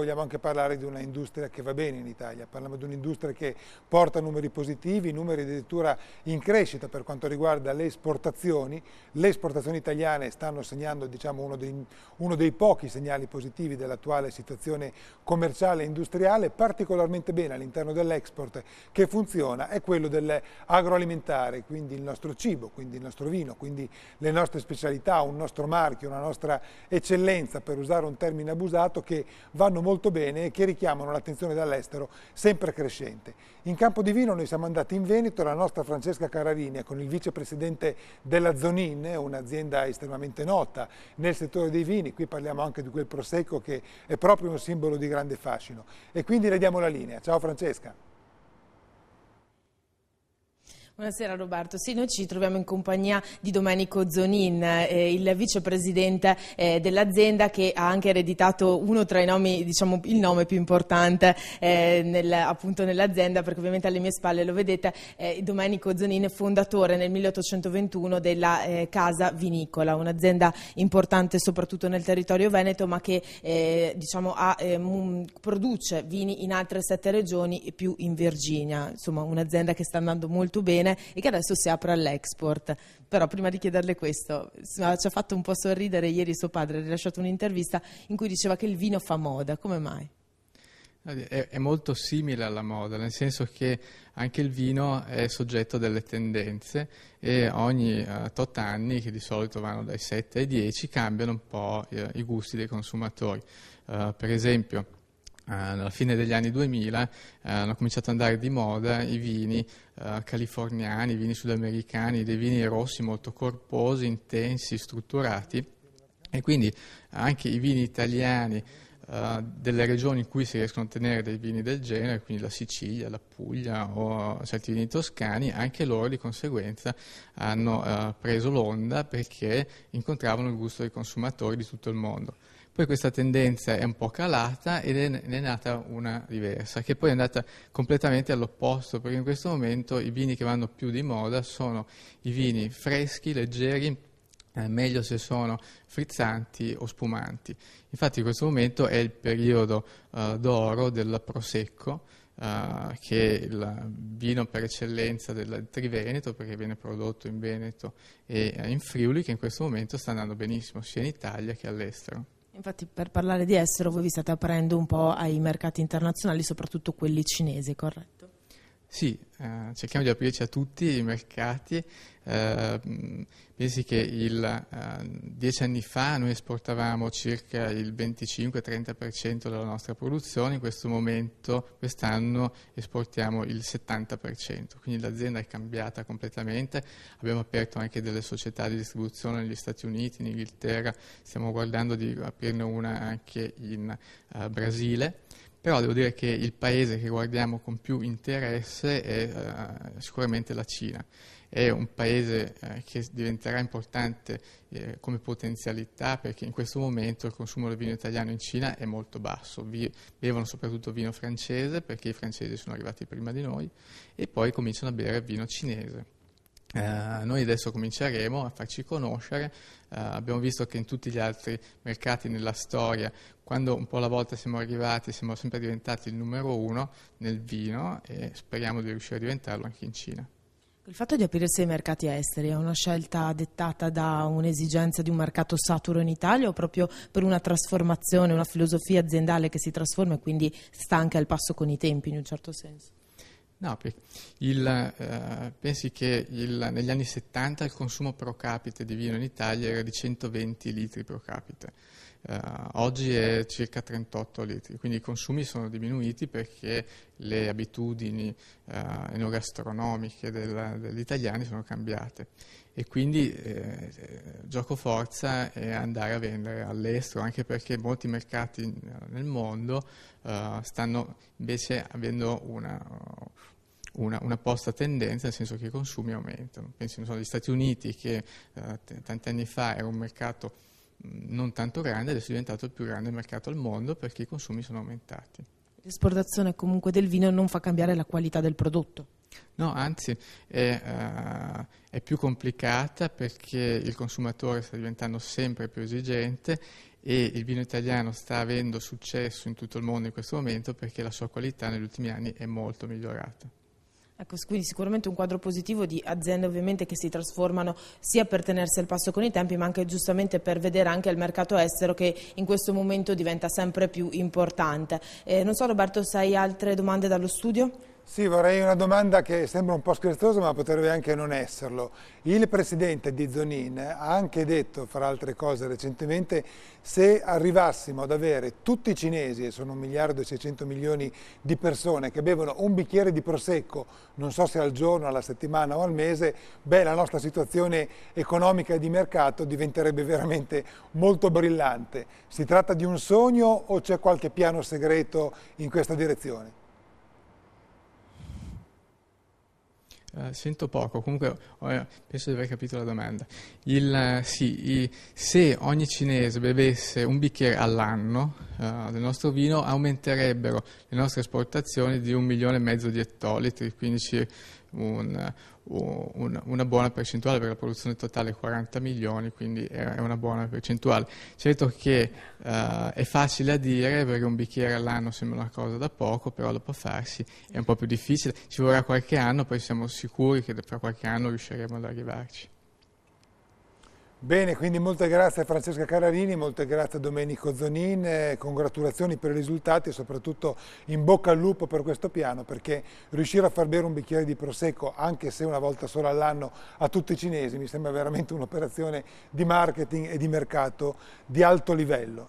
vogliamo anche parlare di una industria che va bene in Italia, parliamo di un'industria che porta numeri positivi, numeri addirittura in crescita per quanto riguarda le esportazioni, le esportazioni italiane stanno segnando diciamo, uno, dei, uno dei pochi segnali positivi dell'attuale situazione commerciale e industriale, particolarmente bene all'interno dell'export che funziona è quello dell'agroalimentare, quindi il nostro cibo, quindi il nostro vino, quindi le nostre specialità, un nostro marchio, una nostra eccellenza, per usare un termine abusato, che vanno molto molto bene e che richiamano l'attenzione dall'estero sempre crescente. In campo di vino noi siamo andati in Veneto, la nostra Francesca Cararinia con il vicepresidente della Zonin, un'azienda estremamente nota nel settore dei vini, qui parliamo anche di quel prosecco che è proprio un simbolo di grande fascino e quindi le diamo la linea. Ciao Francesca. Buonasera Roberto, sì, noi ci troviamo in compagnia di Domenico Zonin, eh, il vicepresidente eh, dell'azienda che ha anche ereditato uno tra i nomi, diciamo il nome più importante eh, nel, appunto nell'azienda, perché ovviamente alle mie spalle lo vedete, Domenico Zonin, fondatore nel 1821 della eh, Casa Vinicola, un'azienda importante soprattutto nel territorio veneto, ma che eh, diciamo, ha, ehm, produce vini in altre sette regioni e più in Virginia, insomma un'azienda che sta andando molto bene bene e che adesso si apre all'export. Però prima di chiederle questo, ci ha fatto un po' sorridere ieri suo padre, ha rilasciato un'intervista in cui diceva che il vino fa moda, come mai? Eh, è, molto simile alla moda, nel senso che anche il vino è soggetto a delle tendenze e ogni eh, tot anni, che di solito vanno dai 7 ai 10, cambiano un po' eh, i gusti dei consumatori. per esempio, eh, alla fine degli anni 2000 eh, hanno cominciato ad andare di moda i vini eh, californiani, i vini sudamericani, dei vini rossi molto corposi, intensi, strutturati e quindi anche i vini italiani delle regioni in cui si riescono a ottenere dei vini del genere, quindi la Sicilia, la Puglia o certi vini toscani, anche loro di conseguenza hanno preso l'onda perché incontravano il gusto dei consumatori di tutto il mondo. Poi questa tendenza è un po' calata ed è, ne è nata una diversa, che poi è andata completamente all'opposto, perché in questo momento i vini che vanno più di moda sono i vini freschi, leggeri, eh, meglio se sono frizzanti o spumanti. Infatti in questo momento è il periodo eh, d'oro del prosecco, Uh, che è il vino per eccellenza del Triveneto, perché viene prodotto in Veneto e eh, in Friuli, che in questo momento sta andando benissimo sia in Italia che all'estero. Infatti per parlare di estero voi vi state aprendo un po' ai mercati internazionali, soprattutto quelli cinesi, corretto? Sì, eh, cerchiamo di aprirci a tutti i mercati. Eh, mm, pensi che il, eh, dieci anni fa noi esportavamo circa il 25-30% della nostra produzione, in questo momento, quest'anno, esportiamo il 70%, quindi l'azienda è cambiata completamente. Abbiamo aperto anche delle società di distribuzione negli Stati Uniti, in Inghilterra, stiamo guardando di aprirne una anche in eh, Brasile però devo dire che il paese che guardiamo con più interesse è eh, sicuramente la Cina. È un paese eh, che diventerà importante eh, come potenzialità perché in questo momento il consumo del vino italiano in Cina è molto basso. Vi, bevono soprattutto vino francese perché i francesi sono arrivati prima di noi e poi cominciano a bere vino cinese. Eh, noi adesso cominceremo a farci conoscere, eh, abbiamo visto che in tutti gli altri mercati nella storia, quando un po' alla volta siamo arrivati, siamo sempre diventati il numero uno nel vino e speriamo di riuscire a diventarlo anche in Cina. Il fatto di aprirsi ai mercati esteri è una scelta dettata da un'esigenza di un mercato saturo in Italia o proprio per una trasformazione, una filosofia aziendale che si trasforma e quindi sta anche al passo con i tempi in un certo senso? No, il, eh, pensi che il, negli anni 70 il consumo pro capite di vino in Italia era di 120 litri pro capite, eh, oggi è circa 38 litri, quindi i consumi sono diminuiti perché le abitudini eh, enogastronomiche del, degli italiani sono cambiate e quindi eh, gioco forza è andare a vendere all'estero, anche perché molti mercati nel mondo eh, stanno invece avendo una, una, una, posta tendenza, nel senso che i consumi aumentano. Pensi agli Stati Uniti che eh, tanti anni fa era un mercato non tanto grande, adesso è diventato il più grande mercato al mondo perché i consumi sono aumentati. L'esportazione comunque del vino non fa cambiare la qualità del prodotto? No, anzi è, uh, è più complicata perché il consumatore sta diventando sempre più esigente e il vino italiano sta avendo successo in tutto il mondo in questo momento perché la sua qualità negli ultimi anni è molto migliorata. Ecco, quindi sicuramente un quadro positivo di aziende ovviamente che si trasformano sia per tenersi al passo con i tempi ma anche giustamente per vedere anche il mercato estero che in questo momento diventa sempre più importante. Eh, non so Roberto se hai altre domande dallo studio? Sì, vorrei una domanda che sembra un po' scherzosa ma potrebbe anche non esserlo. Il presidente di Zonin ha anche detto, fra altre cose recentemente, se arrivassimo ad avere tutti i cinesi, e sono un miliardo e 600 milioni di persone, che bevono un bicchiere di prosecco, non so se al giorno, alla settimana o al mese, beh, la nostra situazione economica e di mercato diventerebbe veramente molto brillante. Si tratta di un sogno o c'è qualche piano segreto in questa direzione? Eh, sento poco, comunque oh, eh, penso di aver capito la domanda. Il, eh, sì, i, se ogni cinese bevesse un bicchiere all'anno del nostro vino, aumenterebbero le nostre esportazioni di un milione e mezzo di ettolitri, quindi ci, un, un, una buona percentuale, perché la produzione totale è 40 milioni, quindi è, una buona percentuale. Certo che eh, è facile a dire, perché un bicchiere all'anno sembra una cosa da poco, però dopo farsi è un po' più difficile, ci vorrà qualche anno, poi siamo sicuri che fra qualche anno riusciremo ad arrivarci. Bene, quindi molte grazie a Francesca Cararini, molte grazie a Domenico Zonin, congratulazioni per i risultati e soprattutto in bocca al lupo per questo piano perché riuscire a far bere un bicchiere di prosecco anche se una volta solo all'anno a tutti i cinesi mi sembra veramente un'operazione di marketing e di mercato di alto livello.